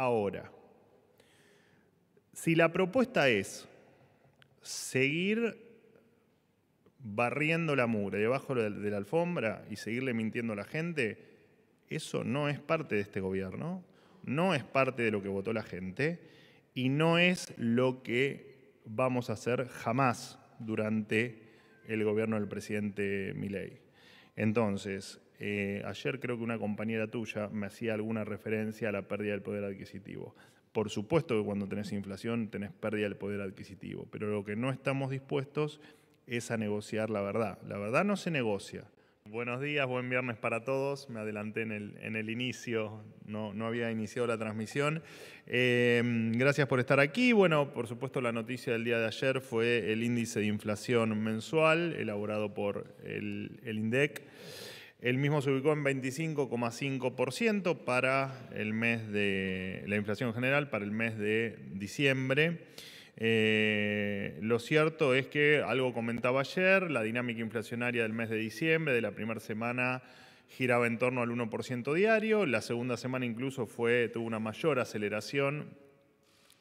ahora. Si la propuesta es seguir barriendo la mugre debajo de la alfombra y seguirle mintiendo a la gente, eso no es parte de este gobierno, no es parte de lo que votó la gente y no es lo que vamos a hacer jamás durante el gobierno del presidente Milei. Entonces, eh, ayer creo que una compañera tuya me hacía alguna referencia a la pérdida del poder adquisitivo. Por supuesto que cuando tenés inflación tenés pérdida del poder adquisitivo, pero lo que no estamos dispuestos es a negociar la verdad. La verdad no se negocia. Buenos días, buen viernes para todos. Me adelanté en el, en el inicio, no, no, había iniciado la transmisión. Eh, gracias por estar aquí. Bueno, por supuesto la noticia del día de ayer fue el índice de inflación mensual elaborado por el, el INDEC. El mismo se ubicó en 25,5% para el mes de la inflación general, para el mes de diciembre. Eh, lo cierto es que algo comentaba ayer, la dinámica inflacionaria del mes de diciembre, de la primera semana, giraba en torno al 1% diario. La segunda semana incluso fue, tuvo una mayor aceleración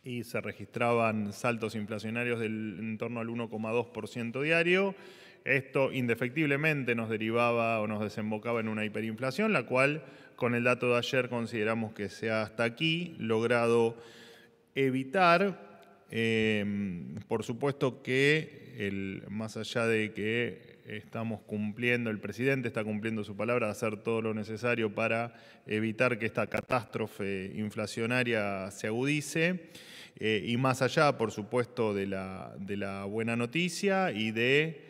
y se registraban saltos inflacionarios del, en torno al 1,2% diario. Esto indefectiblemente nos derivaba o nos desembocaba en una hiperinflación, la cual con el dato de ayer consideramos que se ha hasta aquí logrado evitar. Em, por supuesto que el, más allá de que estamos cumpliendo, el presidente está cumpliendo su palabra de hacer todo lo necesario para evitar que esta catástrofe inflacionaria se agudice. Eh, y más allá, por supuesto, de la, de la buena noticia y de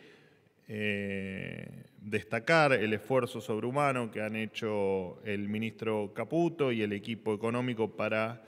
eh, destacar el esfuerzo sobrehumano que han hecho el ministro Caputo y el equipo económico para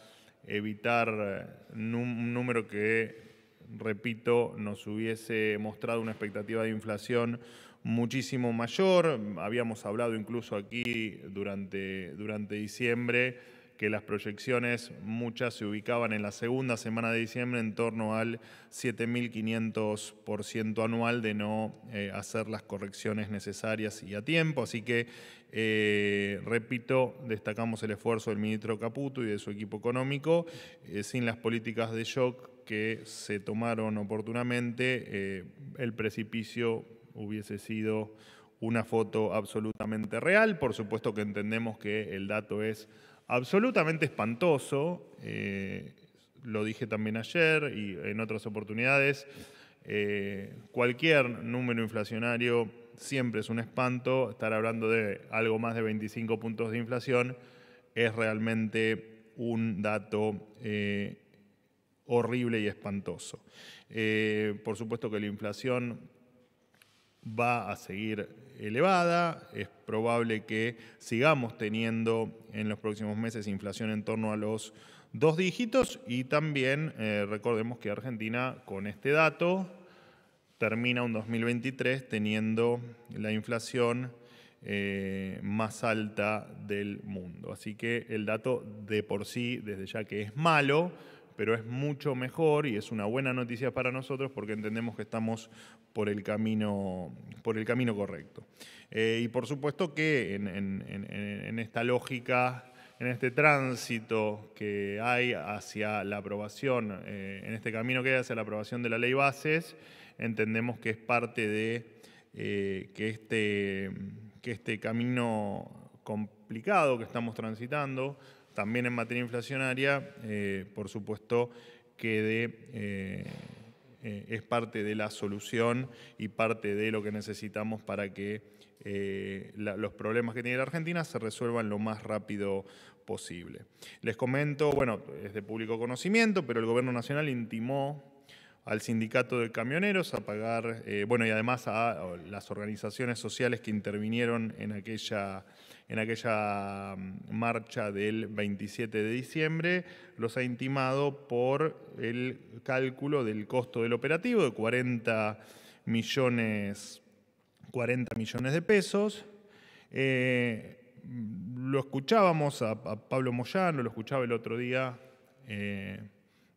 evitar eh, un número que, repito, nos hubiese mostrado una expectativa de inflación muchísimo mayor. Habíamos hablado incluso aquí durante, durante diciembre que las proyecciones, muchas se ubicaban en la segunda semana de diciembre en torno al 7.500% anual de no eh, hacer las correcciones necesarias y a tiempo. Así que, eh, repito, destacamos el esfuerzo del ministro Caputo y de su equipo económico. Eh, sin las políticas de shock que se tomaron oportunamente, el precipicio hubiese sido una foto absolutamente real. Por supuesto que entendemos que el dato es absolutamente espantoso. Eh, lo dije también ayer y en otras oportunidades. Eh, cualquier número inflacionario siempre es un espanto. Estar hablando de algo más de 25 puntos de inflación es realmente un dato eh, horrible y espantoso. por supuesto que la inflación va a seguir elevada, es probable que sigamos teniendo en los próximos meses inflación en torno a los dos dígitos y también eh, recordemos que Argentina con este dato termina un 2023 teniendo la inflación eh, más alta del mundo. Así que el dato de por sí, desde ya que es malo, pero es mucho mejor y es una buena noticia para nosotros porque entendemos que estamos por el camino, por el camino correcto. Eh, y por supuesto que en, esta lógica en este tránsito que hay hacia la aprobación, eh, en este camino que hay hacia la aprobación de la ley bases, entendemos que es parte de eh, que, este, que este camino complicado que estamos transitando también en materia inflacionaria, eh, por supuesto, que eh, eh, es parte de la solución y parte de lo que necesitamos para que los problemas que tiene la Argentina se resuelvan lo más rápido posible. Les comento, bueno, es de público conocimiento, pero el Gobierno Nacional intimó al sindicato de camioneros a pagar, bueno, y además a las organizaciones sociales que intervinieron en aquella en aquella mm, marcha del 27 de diciembre, los ha intimado por el cálculo del costo del operativo de 40 millones, 40 millones de pesos. Eh, lo escuchábamos a, Pablo Moyano, lo escuchaba el otro día eh,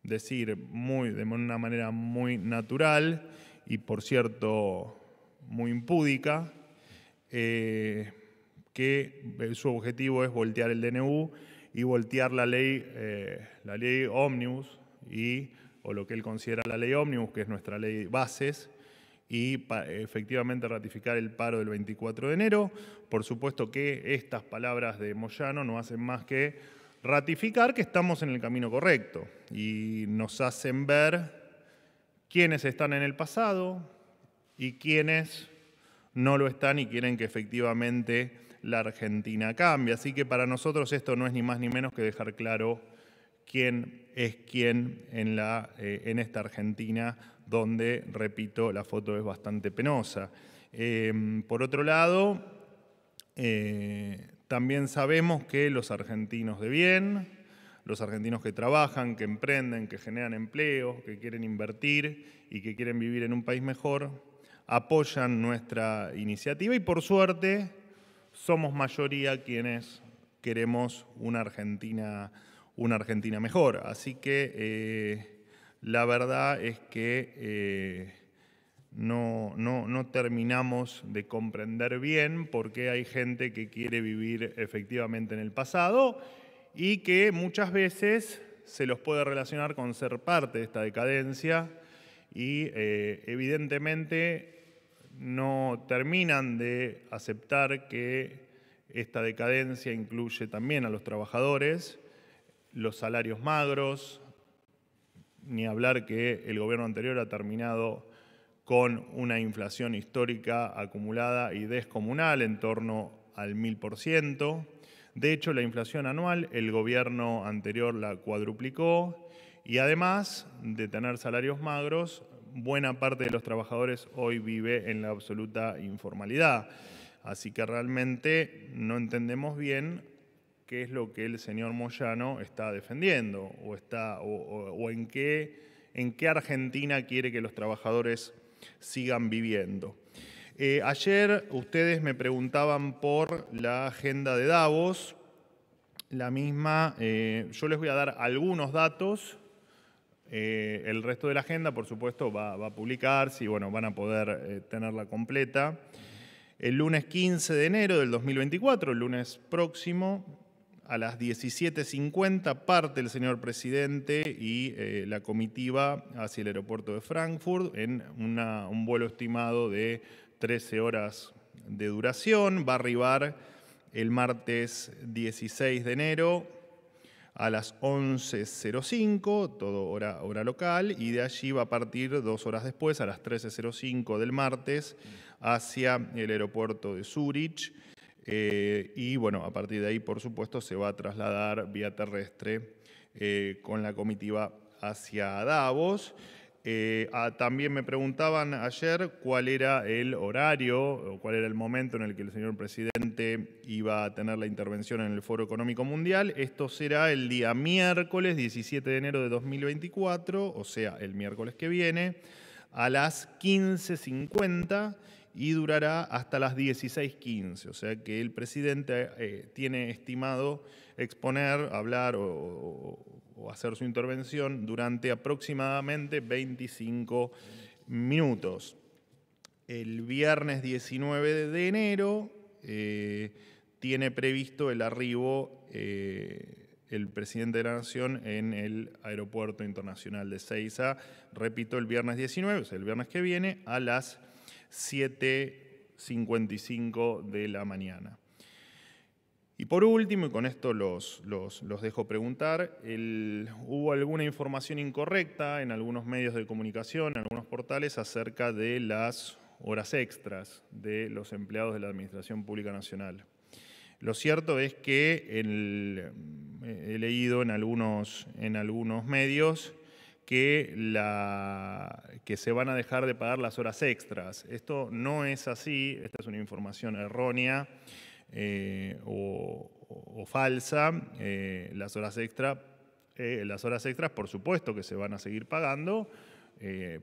decir muy, de una manera muy natural y por cierto muy impúdica. Eh, que eh, su objetivo es voltear el DNU y voltear la ley, eh, la ley ómnibus y, o lo que él considera la ley ómnibus, que es nuestra ley bases, y efectivamente ratificar el paro del 24 de enero. Por supuesto que estas palabras de Moyano no hacen más que ratificar que estamos en el camino correcto y nos hacen ver quiénes están en el pasado y quiénes no lo están y quieren que efectivamente la Argentina cambia. Así que para nosotros esto no es ni más ni menos que dejar claro quién es quién en, eh, esta Argentina donde, repito, la foto es bastante penosa. Em, por otro lado, eh, también sabemos que los argentinos de bien, los argentinos que trabajan, que emprenden, que generan empleo, que quieren invertir y que quieren vivir en un país mejor, apoyan nuestra iniciativa y por suerte somos mayoría quienes queremos una Argentina, una Argentina mejor. Así que eh, la verdad es que eh, no, no, terminamos de comprender bien por qué hay gente que quiere vivir efectivamente en el pasado y que muchas veces se los puede relacionar con ser parte de esta decadencia y eh, evidentemente no terminan de aceptar que esta decadencia incluye también a los trabajadores, los salarios magros, ni hablar que el gobierno anterior ha terminado con una inflación histórica acumulada y descomunal en torno al 1000%. De hecho, la inflación anual, el gobierno anterior la cuadruplicó y además de tener salarios magros, buena parte de los trabajadores hoy vive en la absoluta informalidad. Así que realmente no entendemos bien qué es lo que el señor Moyano está defendiendo o, está, o, en, qué, en qué Argentina quiere que los trabajadores sigan viviendo. Eh, ayer ustedes me preguntaban por la agenda de Davos. La misma, eh, yo les voy a dar algunos datos eh, el resto de la agenda, por supuesto, va, a publicarse y bueno, van a poder eh, tenerla completa. El lunes 15 de enero del 2024, el lunes próximo, a las 17.50 parte el señor presidente y eh, la comitiva hacia el aeropuerto de Frankfurt en un vuelo estimado de 13 horas de duración. Va a arribar el martes 16 de enero a las 11.05, todo hora, hora local, y de allí va a partir dos horas después, a las 13.05 del martes, hacia el aeropuerto de Zurich. Eh, y bueno, a partir de ahí, por supuesto, se va a trasladar vía terrestre eh, con la comitiva hacia Davos. Eh, ah, también me preguntaban ayer cuál era el horario o cuál era el momento en el que el señor presidente iba a tener la intervención en el Foro Económico Mundial. Esto será el día miércoles 17 de enero de 2024, o sea, el miércoles que viene, a las 15.50 y durará hasta las 16.15. O sea que el presidente eh, tiene estimado exponer, hablar o o hacer su intervención durante aproximadamente 25 minutos. El viernes 19 de enero eh, tiene previsto el arribo eh, el presidente de la Nación en el Aeropuerto Internacional de Ceiza, repito, el viernes 19, o sea, el viernes que viene, a las 7.55 de la mañana. Y por último, y con esto los, los, dejo preguntar, hubo alguna información incorrecta en algunos medios de comunicación, en algunos portales, acerca de las horas extras de los empleados de la Administración Pública Nacional. Lo cierto es que eh, he leído en algunos, en algunos medios que, la, que se van a dejar de pagar las horas extras. Esto no es así, esta es una información errónea. Eh, o, falsa, eh, las horas extra, eh, las horas extras por supuesto que se van a seguir pagando,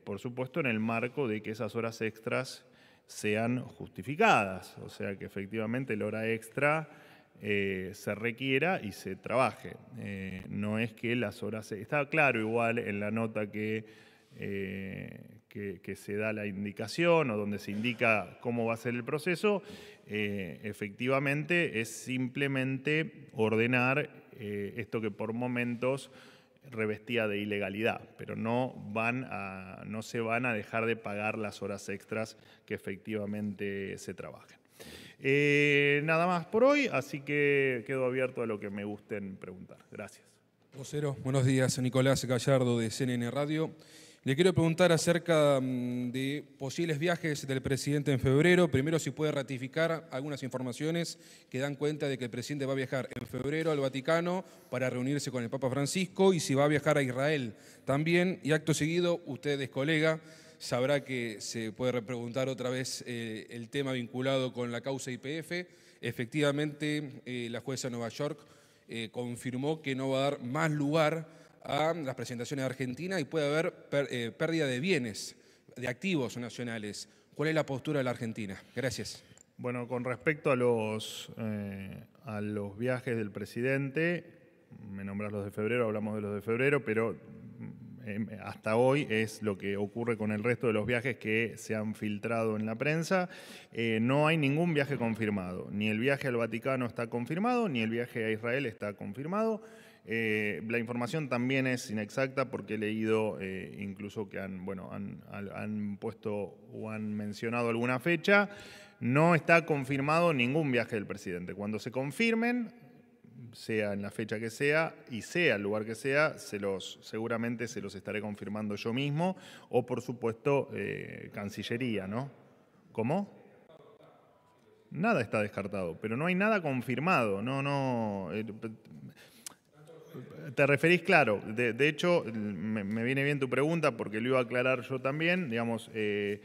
por supuesto en el marco de que esas horas extras sean justificadas, o sea que efectivamente la hora extra se requiera y se trabaje. no es que las horas... Estaba claro igual en la nota que eh, que, se da la indicación o donde se indica cómo va a ser el proceso, eh, efectivamente es simplemente ordenar eh, esto que por momentos revestía de ilegalidad, pero no, van no se van a dejar de pagar las horas extras que efectivamente se trabajan. nada más por hoy, así que quedo abierto a lo que me gusten preguntar. Gracias. buenos días. Nicolás Gallardo de CNN Radio. Le quiero preguntar acerca mm, de posibles viajes del presidente en febrero. Primero, si puede ratificar algunas informaciones que dan cuenta de que el presidente va a viajar en febrero al Vaticano para reunirse con el Papa Francisco y si va a viajar a Israel también. Y acto seguido, ustedes, colega, sabrá que se puede repreguntar otra vez eh, el tema vinculado con la causa IPF. Efectivamente, eh, la jueza de Nueva York eh, confirmó que no va a dar más lugar a las presentaciones de Argentina y puede haber eh, pérdida de bienes, de activos nacionales. ¿Cuál es la postura de la Argentina? Gracias. Bueno, con respecto a los, eh, a los viajes del presidente, me nombras los de febrero, hablamos de los de febrero, pero mm, em, hasta hoy es lo que ocurre con el resto de los viajes que se han filtrado en la prensa. Eh, no hay ningún viaje confirmado, ni el viaje al Vaticano está confirmado, ni el viaje a Israel está confirmado. Eh, la información también es inexacta porque he leído eh, incluso que han, bueno, han, puesto o han mencionado alguna fecha. No está confirmado ningún viaje del presidente. Cuando se confirmen, sea en la fecha que sea y sea el lugar que sea, seguramente se los estaré confirmando yo mismo o por supuesto eh, Cancillería, ¿no? ¿Cómo? Nada está descartado, pero no hay nada confirmado. No, no te referís, claro, de, hecho me, viene bien tu pregunta porque lo iba a aclarar yo también, digamos, eh,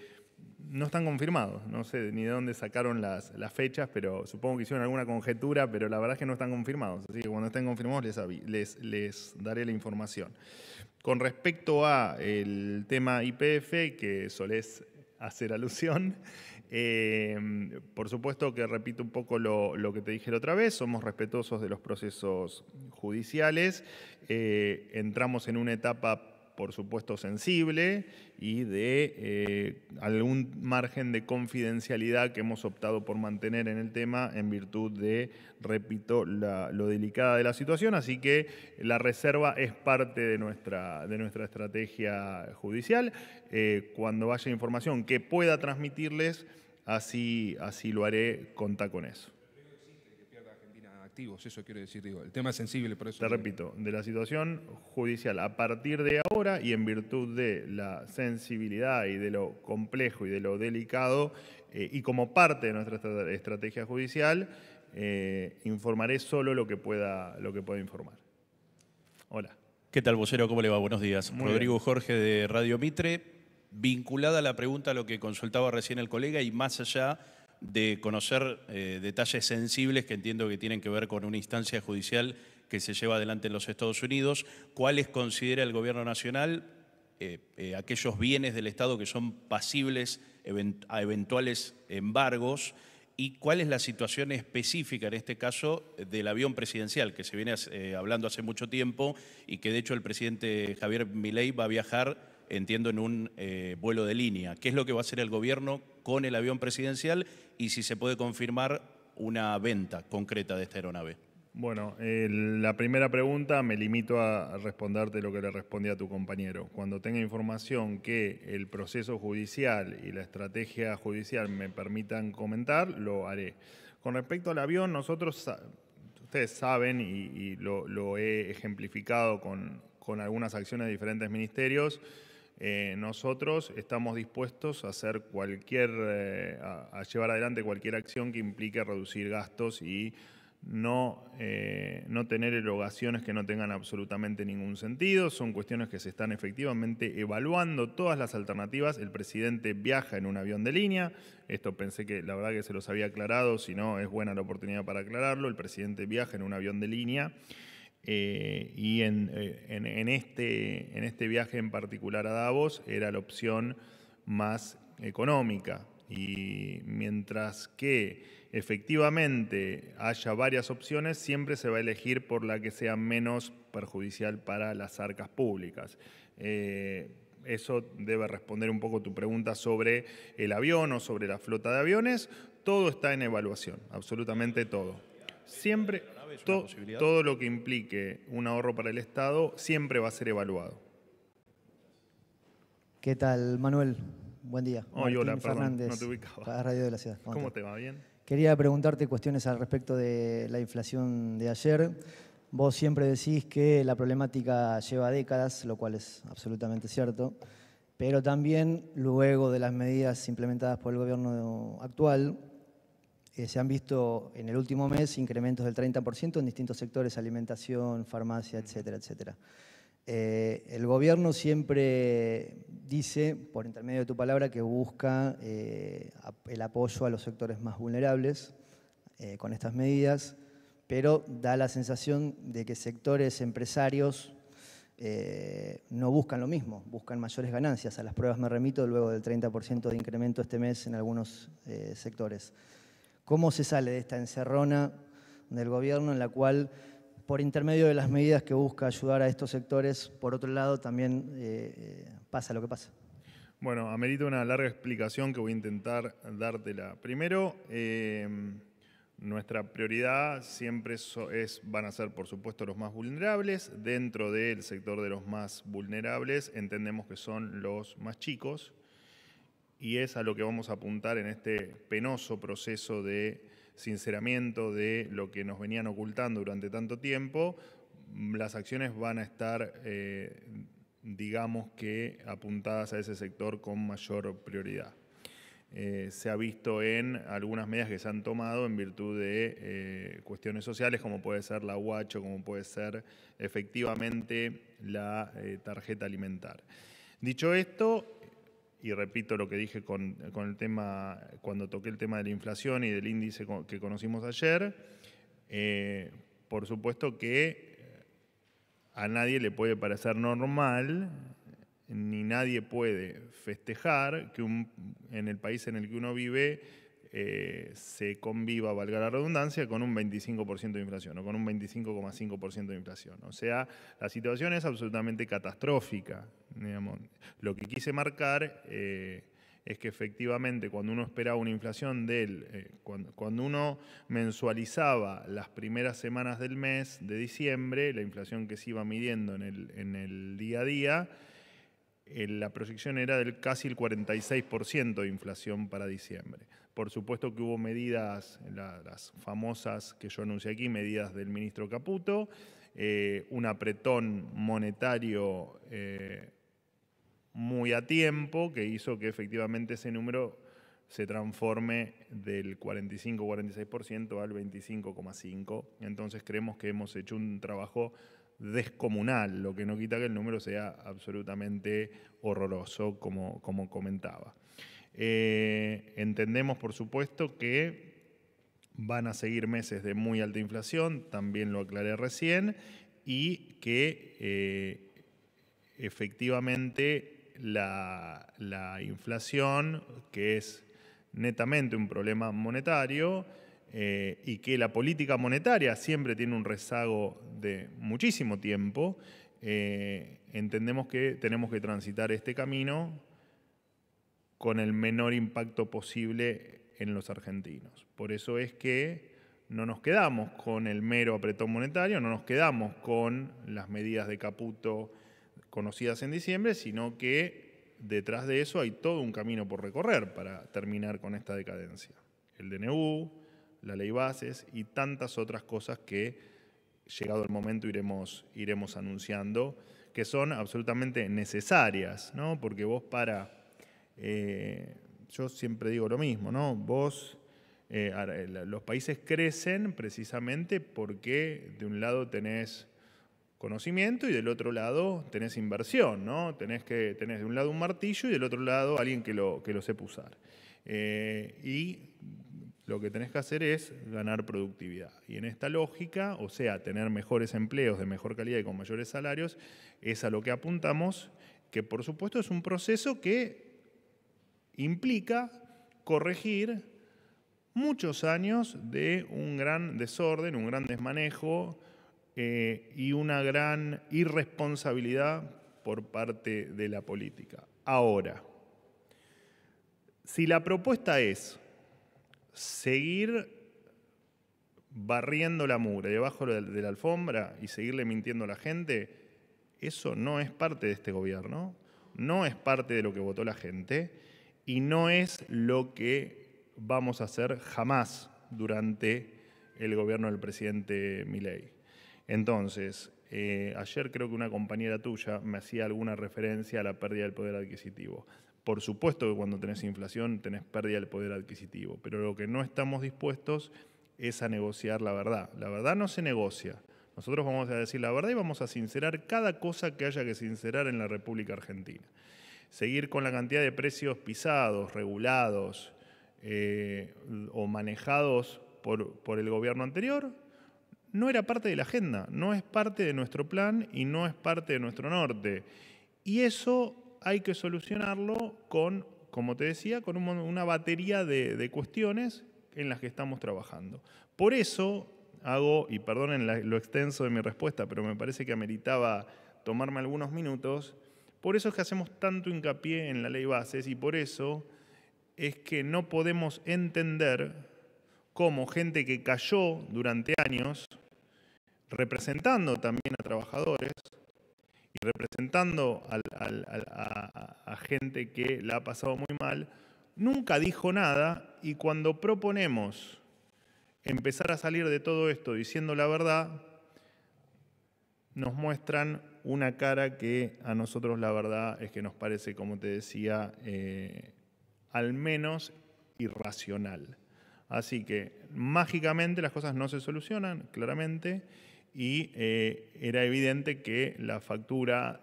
no están confirmados, no sé ni de dónde sacaron las, fechas, pero supongo que hicieron alguna conjetura, pero la verdad es que no están confirmados, así que cuando estén confirmados les, daré la información. Con respecto al tema IPF que solés hacer alusión, Em, por supuesto que repito un poco lo, que te dije la otra vez, somos respetuosos de los procesos judiciales, eh, entramos en una etapa por supuesto, sensible y de eh, algún margen de confidencialidad que hemos optado por mantener en el tema en virtud de, repito, lo delicada de la situación. Así que la reserva es parte de nuestra, de nuestra estrategia judicial. Eh, cuando haya información que pueda transmitirles, así, así lo haré, conta con eso eso quiero decir, digo, el tema es sensible, por eso. Te repito, de la situación judicial, a partir de ahora y en virtud de la sensibilidad y de lo complejo y de lo delicado, eh, y como parte de nuestra estrategia judicial, eh, informaré solo lo que pueda, lo que pueda informar. Hola. ¿Qué tal, vocero? ¿Cómo le va? Buenos días. Rodrigo Jorge de Radio Mitre. Vinculada a la pregunta a lo que consultaba recién el colega y más allá de conocer eh, detalles sensibles que entiendo que tienen que ver con una instancia judicial que se lleva adelante en los Estados Unidos, cuáles considera el Gobierno Nacional eh, eh, aquellos bienes del Estado que son pasibles a eventuales embargos y cuál es la situación específica, en este caso, del avión presidencial, que se viene hablando hace mucho tiempo y que de hecho el presidente Javier Milei va a viajar, entiendo, en un vuelo de línea. ¿Qué es lo que va a hacer el gobierno con el avión presidencial y si se puede confirmar una venta concreta de esta aeronave. Bueno, la primera pregunta me limito a responderte lo que le respondí a tu compañero. Cuando tenga información que el proceso judicial y la estrategia judicial me permitan comentar, lo haré. Con respecto al avión, nosotros, ustedes saben y, lo, lo, he ejemplificado con, con algunas acciones de diferentes ministerios, eh, nosotros estamos dispuestos a hacer cualquier, eh, a, llevar adelante cualquier acción que implique reducir gastos y no, eh, no tener erogaciones que no tengan absolutamente ningún sentido. Son cuestiones que se están efectivamente evaluando todas las alternativas. El presidente viaja en un avión de línea. Esto pensé que la verdad que se los había aclarado, si no es buena la oportunidad para aclararlo. El presidente viaja en un avión de línea. Eh, y eh, este, en, este, viaje en particular a Davos era la opción más económica. Y mientras que efectivamente haya varias opciones, siempre se va a elegir por la que sea menos perjudicial para las arcas públicas. Eh, eso debe responder un poco tu pregunta sobre el avión o sobre la flota de aviones. Todo está en evaluación, absolutamente todo siempre todo lo que implique un ahorro para el Estado siempre va a ser evaluado. ¿Qué tal, Manuel? Buen día. hola, Fernández, no te ubicaba. Radio de la Ciudad. ¿Cómo, te va? ¿Bien? Quería preguntarte cuestiones al respecto de la inflación de ayer. Vos siempre decís que la problemática lleva décadas, lo cual es absolutamente cierto, pero también luego de las medidas implementadas por el gobierno actual, se han visto en el último mes incrementos del 30% en distintos sectores, alimentación, farmacia, etcétera, etcétera. Eh, el gobierno siempre dice, por intermedio de tu palabra, que busca eh, el apoyo a los sectores más vulnerables eh, con estas medidas, pero da la sensación de que sectores empresarios no buscan lo mismo, buscan mayores ganancias. A las pruebas me remito luego del 30% de incremento este mes en algunos sectores. ¿Cómo se sale de esta encerrona del gobierno en la cual, por intermedio de las medidas que busca ayudar a estos sectores, por otro lado también eh, eh, pasa lo que pasa? Bueno, amerita una larga explicación que voy a intentar dártela. Primero, em, nuestra prioridad siempre es, van a ser, por supuesto, los más vulnerables. Dentro del sector de los más vulnerables entendemos que son los más chicos, y es a lo que vamos a apuntar en este penoso proceso de sinceramiento de lo que nos venían ocultando durante tanto tiempo, las acciones van a estar, eh, digamos que, apuntadas a ese sector con mayor prioridad. Eh, se ha visto en algunas medidas que se han tomado en virtud de eh, cuestiones sociales, como puede ser la o como puede ser efectivamente la tarjeta alimentar. Dicho esto, y repito lo que dije con, el tema, cuando toqué el tema de la inflación y del índice que conocimos ayer, eh, por supuesto que eh, a nadie le puede parecer normal, ni nadie puede festejar que un, en el país en el que uno vive eh, se conviva, valga la redundancia, con un 25% de inflación o con un 25,5% de inflación. O sea, la situación es absolutamente catastrófica. Lo que quise marcar eh, es que efectivamente cuando uno esperaba una inflación del, eh, cuando, uno mensualizaba las primeras semanas del mes de diciembre, la inflación que se iba midiendo en el, en el día a día, eh, la proyección era del casi el 46% de inflación para diciembre. Por supuesto que hubo medidas, las famosas que yo anuncié aquí, medidas del ministro Caputo, eh, un apretón monetario eh, muy a tiempo que hizo que efectivamente ese número se transforme del 45-46% al 25,5%. Entonces creemos que hemos hecho un trabajo descomunal, lo que no quita que el número sea absolutamente horroroso, como, comentaba. Eh, entendemos, por supuesto, que van a seguir meses de muy alta inflación, también lo aclaré recién, y que eh, efectivamente la, la inflación, que es netamente un problema monetario, eh, y que la política monetaria siempre tiene un rezago de muchísimo tiempo, eh, entendemos que tenemos que transitar este camino con el menor impacto posible en los argentinos. Por eso es que no nos quedamos con el mero apretón monetario, no nos quedamos con las medidas de Caputo conocidas en diciembre, sino que detrás de eso hay todo un camino por recorrer para terminar con esta decadencia. El DNU, la ley bases y tantas otras cosas que, llegado el momento, iremos, iremos anunciando, que son absolutamente necesarias, ¿no? Porque vos para, eh, yo siempre digo lo mismo, ¿no? Vos, eh, eh, los países crecen precisamente porque de un lado tenés conocimiento y del otro lado tenés inversión, ¿no? Tenés, que, tenés de un lado un martillo y del otro lado alguien que lo, que lo sepa usar. y lo que tenés que hacer es ganar productividad. Y en esta lógica, o sea, tener mejores empleos de mejor calidad y con mayores salarios, es a lo que apuntamos, que por supuesto es un proceso que implica corregir muchos años de un gran desorden, un gran desmanejo eh, y una gran irresponsabilidad por parte de la política. Ahora, si la propuesta es seguir barriendo la mugre debajo de la alfombra y seguirle mintiendo a la gente, eso no es parte de este gobierno, no es parte de lo que votó la gente y no es lo que vamos a hacer jamás durante el gobierno del presidente Milei. Entonces, eh, ayer creo que una compañera tuya me hacía alguna referencia a la pérdida del poder adquisitivo. Por supuesto que cuando tenés inflación tenés pérdida del poder adquisitivo, pero lo que no estamos dispuestos es a negociar la verdad. La verdad no se negocia. Nosotros vamos a decir la verdad y vamos a sincerar cada cosa que haya que sincerar en la República Argentina. Seguir con la cantidad de precios pisados, regulados eh, o manejados por, por el gobierno anterior no era parte de la agenda, no es parte de nuestro plan y no es parte de nuestro norte. Y eso hay que solucionarlo con, como te decía, con una batería de, cuestiones en las que estamos trabajando. Por eso hago, y perdonen lo extenso de mi respuesta, pero me parece que ameritaba tomarme algunos minutos, por eso es que hacemos tanto hincapié en la ley bases y por eso es que no podemos entender cómo gente que cayó durante años, representando también a trabajadores, representando a, gente que la ha pasado muy mal, nunca dijo nada y cuando proponemos empezar a salir de todo esto diciendo la verdad, nos muestran una cara que a nosotros la verdad es que nos parece, como te decía, eh, al menos irracional. Así que mágicamente las cosas no se solucionan, claramente y eh, era evidente que la factura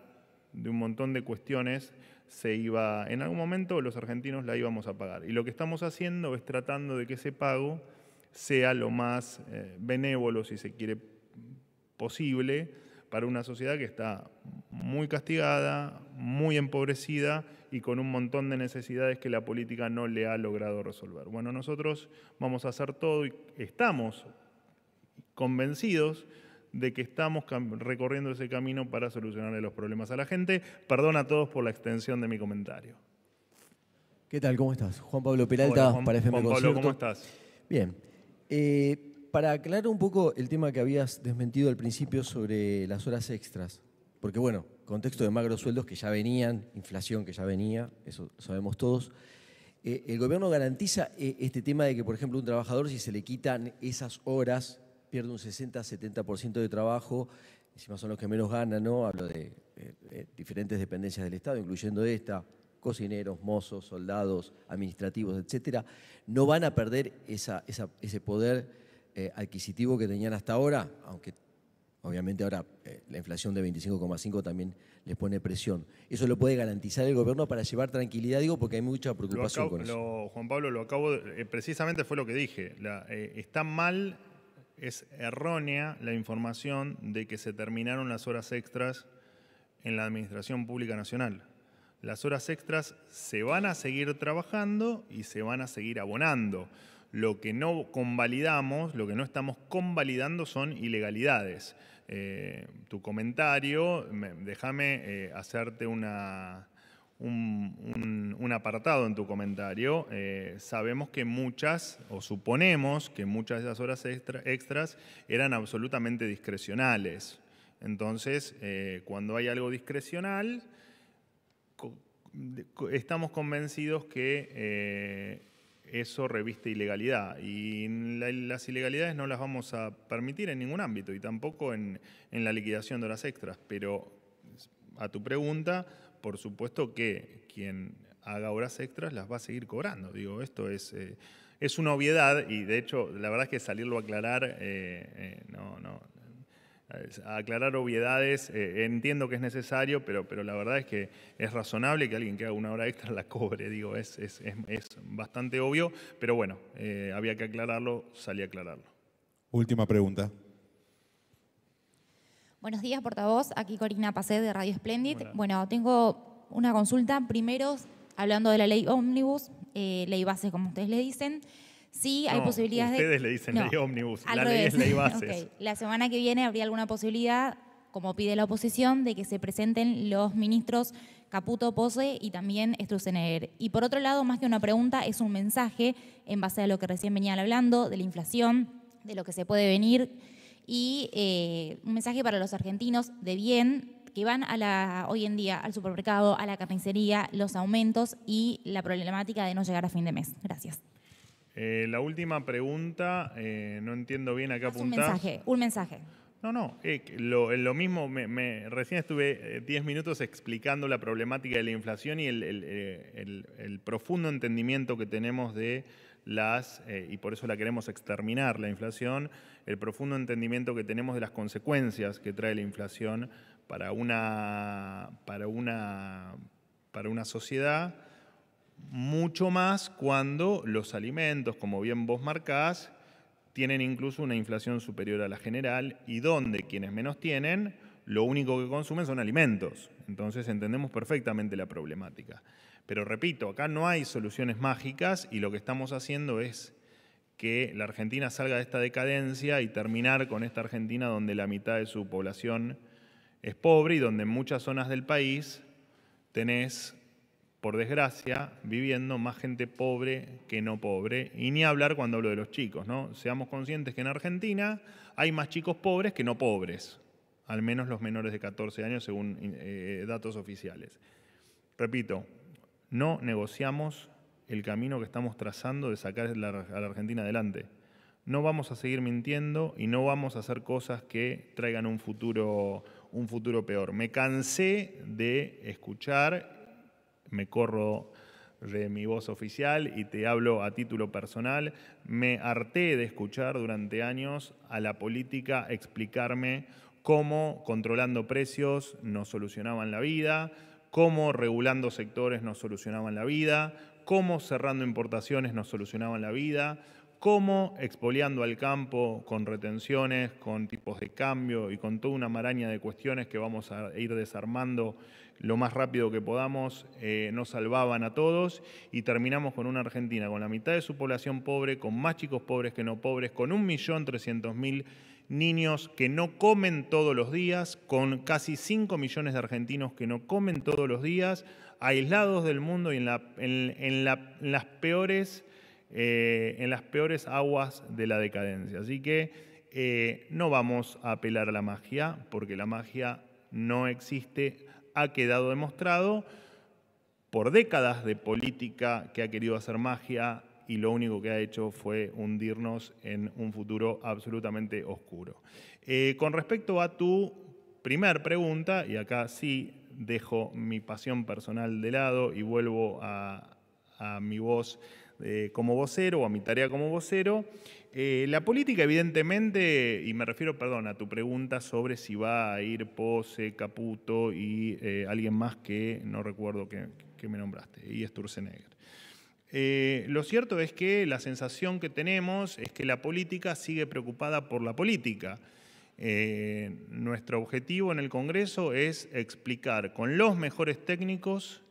de un montón de cuestiones se iba, en algún momento los argentinos la íbamos a pagar. Y lo que estamos haciendo es tratando de que ese pago sea lo más eh, benévolo, si se quiere, posible para una sociedad que está muy castigada, muy empobrecida y con un montón de necesidades que la política no le ha logrado resolver. Bueno, nosotros vamos a hacer todo y estamos convencidos de que estamos recorriendo ese camino para solucionarle los problemas a la gente. Perdón a todos por la extensión de mi comentario. ¿Qué tal? ¿Cómo estás? Juan Pablo Peralta para FM Juan Pablo, ¿cómo estás? Bien. Eh, para aclarar un poco el tema que habías desmentido al principio sobre las horas extras, porque bueno, contexto de magros sueldos que ya venían, inflación que ya venía, eso sabemos todos. Eh, el gobierno garantiza eh, este tema de que, por ejemplo, un trabajador, si se le quitan esas horas pierde un 60-70% de trabajo, encima son los que menos ganan, ¿no? Hablo de, eh, eh, diferentes dependencias del Estado, incluyendo esta, cocineros, mozos, soldados, administrativos, etcétera, no van a perder ese poder eh, adquisitivo que tenían hasta ahora, aunque obviamente ahora la inflación de 25,5 también les pone presión. Eso lo puede garantizar el gobierno para llevar tranquilidad, digo, porque hay mucha preocupación con eso. Juan Pablo, lo acabo, precisamente fue lo que dije, está mal es errónea la información de que se terminaron las horas extras en la Administración Pública Nacional. Las horas extras se van a seguir trabajando y se van a seguir abonando. Lo que no convalidamos, lo que no estamos convalidando son ilegalidades. Eh, tu comentario, déjame eh, hacerte una, un, apartado en tu comentario, eh, sabemos que muchas, o suponemos que muchas de esas horas extras eran absolutamente discrecionales. Entonces, eh, cuando hay algo discrecional, estamos convencidos que eh, eso reviste ilegalidad y las ilegalidades no las vamos a permitir en ningún ámbito y tampoco en, en la liquidación de horas extras. Pero a tu pregunta, por supuesto que quien haga horas extras las va a seguir cobrando. Digo, esto es, eh, es una obviedad y de hecho la verdad es que salirlo a aclarar, eh, eh, no, no, aclarar obviedades, entiendo que es necesario, pero, pero la verdad es que es razonable que alguien que haga una hora extra la cobre, digo, es, es, bastante obvio, pero bueno, había que aclararlo, salí a aclararlo. Última pregunta. Buenos días, portavoz. Aquí Corina Pacé de Radio Splendid. Bueno, tengo una consulta. Primero, hablando de la ley ómnibus, eh, ley base, como ustedes le dicen. Sí, hay posibilidades de. Ustedes le dicen ley ómnibus, la ley es ley base. La semana que viene habría alguna posibilidad, como pide la oposición, de que se presenten los ministros Caputo Pose y también Struzenegger. Y por otro lado, más que una pregunta, es un mensaje en base a lo que recién venían hablando, de la inflación, de lo que se puede venir y eh, un mensaje para los argentinos de bien que van a la, hoy en día al supermercado, a la carnicería, los aumentos y la problemática de no llegar a fin de mes. Gracias. Eh, la última pregunta, eh, no entiendo bien acá apuntar. Un mensaje, un mensaje. No, no, lo, mismo, me, recién estuve 10 minutos explicando la problemática de la inflación y el, el profundo entendimiento que tenemos de las, eh, y por eso la queremos exterminar, la inflación, el profundo entendimiento que tenemos de las consecuencias que trae la inflación para una, para una sociedad, mucho más cuando los alimentos, como bien vos marcás, tienen incluso una inflación superior a la general y donde quienes menos tienen lo único que consumen son alimentos. Entonces entendemos perfectamente la problemática. Pero repito, acá no hay soluciones mágicas y lo que estamos haciendo es que la Argentina salga de esta decadencia y terminar con esta Argentina donde la mitad de su población es pobre y donde en muchas zonas del país tenés, por desgracia, viviendo más gente pobre que no pobre. Y ni hablar cuando hablo de los chicos, ¿no? Seamos conscientes que en Argentina hay más chicos pobres que no pobres al menos los menores de 14 años según eh, datos oficiales. Repito, no negociamos el camino que estamos trazando de sacar a la Argentina adelante. No vamos a seguir mintiendo y no vamos a hacer cosas que traigan un futuro, un futuro peor. Me cansé de escuchar, me corro de mi voz oficial y te hablo a título personal, me harté de escuchar durante años a la política explicarme cómo controlando precios nos solucionaban la vida, cómo regulando sectores nos solucionaban la vida, cómo cerrando importaciones nos solucionaban la vida, cómo expoliando al campo con retenciones, con tipos de cambio y con toda una maraña de cuestiones que vamos a ir desarmando lo más rápido que podamos, eh, nos salvaban a todos y terminamos con una Argentina con la mitad de su población pobre, con más chicos pobres que no pobres, con 1.300.000 niños que no comen todos los días, con casi 5 millones de argentinos que no comen todos los días, aislados del mundo y en, las, peores, eh, en las peores aguas de la decadencia. Así que eh, no vamos a apelar a la magia, porque la magia no existe, ha quedado demostrado por décadas de política que ha querido hacer magia, y lo único que ha hecho fue hundirnos en un futuro absolutamente oscuro. Eh, con respecto a tu primer pregunta, y acá sí dejo mi pasión personal de lado y vuelvo a, mi voz eh, como vocero o a mi tarea como vocero. Eh, la política, evidentemente, y me refiero, perdón, a tu pregunta sobre si va a ir Pose, Caputo y alguien más que no recuerdo que, me nombraste, y Sturzenegger. Eh, lo cierto es que la sensación que tenemos es que la política sigue preocupada por la política. Eh, nuestro objetivo en el Congreso es explicar con los mejores técnicos,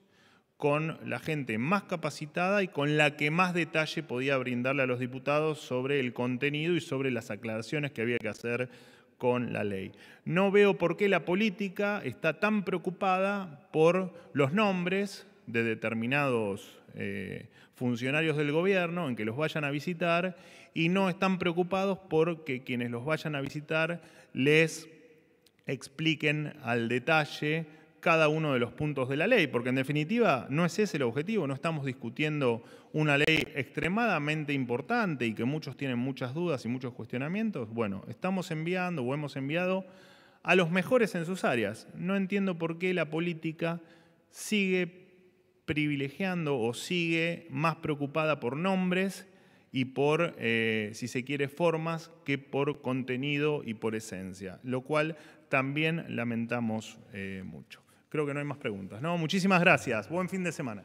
con la gente más capacitada y con la que más detalle podía brindarle a los diputados sobre el contenido y sobre las aclaraciones que había que hacer con la ley. No veo por qué la política está tan preocupada por los nombres de determinados eh, funcionarios del gobierno en que los vayan a visitar y no están preocupados porque quienes los vayan a visitar les expliquen al detalle cada uno de los puntos de la ley, porque en definitiva no es ese el objetivo, no estamos discutiendo una ley extremadamente importante y que muchos tienen muchas dudas y muchos cuestionamientos. Bueno, estamos enviando o hemos enviado a los mejores en sus áreas. No entiendo por qué la política sigue privilegiando o sigue más preocupada por nombres y por, eh, si se quiere, formas que por contenido y por esencia, lo cual también lamentamos eh, mucho. Creo que no hay más preguntas. No, muchísimas gracias. Buen fin de semana.